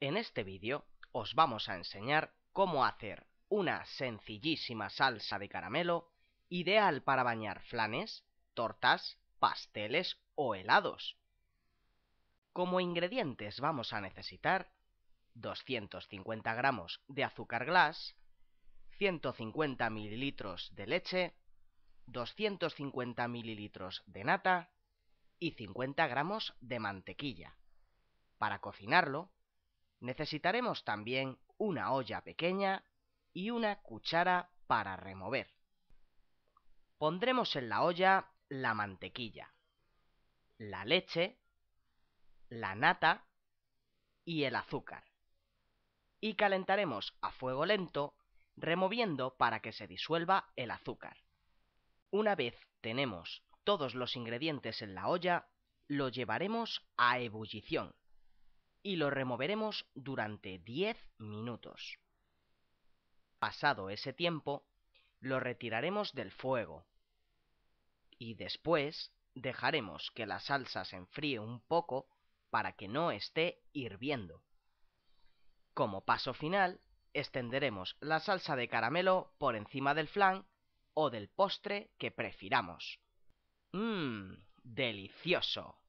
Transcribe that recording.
En este vídeo os vamos a enseñar cómo hacer una sencillísima salsa de caramelo ideal para bañar flanes, tortas, pasteles o helados. Como ingredientes vamos a necesitar 250 gramos de azúcar glas, 150 mililitros de leche, 250 mililitros de nata y 50 gramos de mantequilla. Para cocinarlo Necesitaremos también una olla pequeña y una cuchara para remover. Pondremos en la olla la mantequilla, la leche, la nata y el azúcar. Y calentaremos a fuego lento removiendo para que se disuelva el azúcar. Una vez tenemos todos los ingredientes en la olla, lo llevaremos a ebullición y lo removeremos durante 10 minutos. Pasado ese tiempo, lo retiraremos del fuego y después dejaremos que la salsa se enfríe un poco para que no esté hirviendo. Como paso final, extenderemos la salsa de caramelo por encima del flan o del postre que prefiramos. ¡Mmm! ¡Delicioso!